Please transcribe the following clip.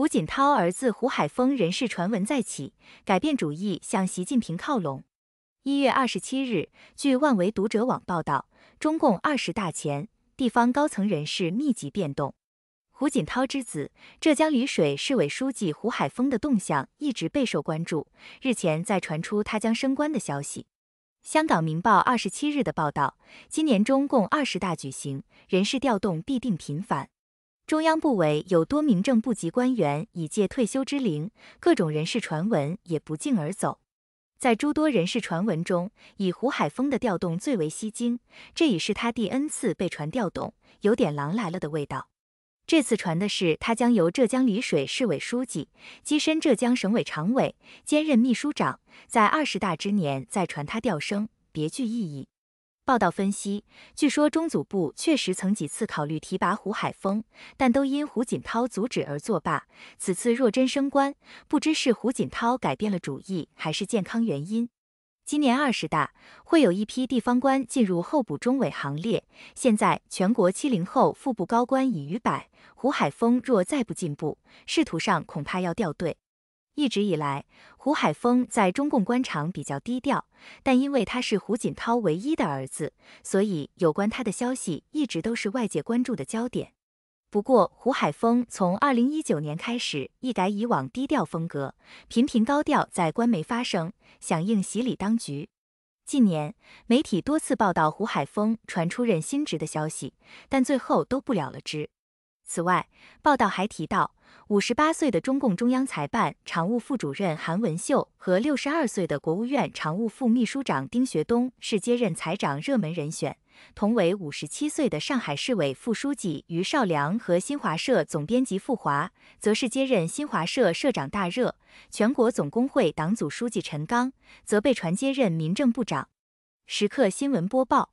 胡锦涛儿子胡海峰人事传闻再起，改变主意向习近平靠拢。一月二十七日，据万维读者网报道，中共二十大前，地方高层人事密集变动。胡锦涛之子、浙江丽水市委书记胡海峰的动向一直备受关注。日前再传出他将升官的消息。香港明报二十七日的报道，今年中共二十大举行，人事调动必定频繁。中央部委有多名正部级官员已借退休之龄，各种人事传闻也不胫而走。在诸多人事传闻中，以胡海峰的调动最为吸睛。这已是他第 n 次被传调动，有点狼来了的味道。这次传的是他将由浙江丽水市委书记跻身浙江省委常委，兼任秘书长，在二十大之年再传他调升，别具意义。报道分析，据说中组部确实曾几次考虑提拔胡海峰，但都因胡锦涛阻止而作罢。此次若真升官，不知是胡锦涛改变了主意，还是健康原因。今年二十大，会有一批地方官进入候补中委行列。现在全国七零后副部高官已逾百，胡海峰若再不进步，仕途上恐怕要掉队。一直以来，胡海峰在中共官场比较低调，但因为他是胡锦涛唯一的儿子，所以有关他的消息一直都是外界关注的焦点。不过，胡海峰从二零一九年开始一改以往低调风格，频频高调在官媒发声，响应习李当局。近年，媒体多次报道胡海峰传出任新职的消息，但最后都不了了之。此外，报道还提到。五十八岁的中共中央财办常务副主任韩文秀和六十二岁的国务院常务副秘书长丁学东是接任财长热门人选。同为五十七岁的上海市委副书记余少良和新华社总编辑傅华，则是接任新华社社长大热。全国总工会党组书记陈刚，则被传接任民政部长。时刻新闻播报。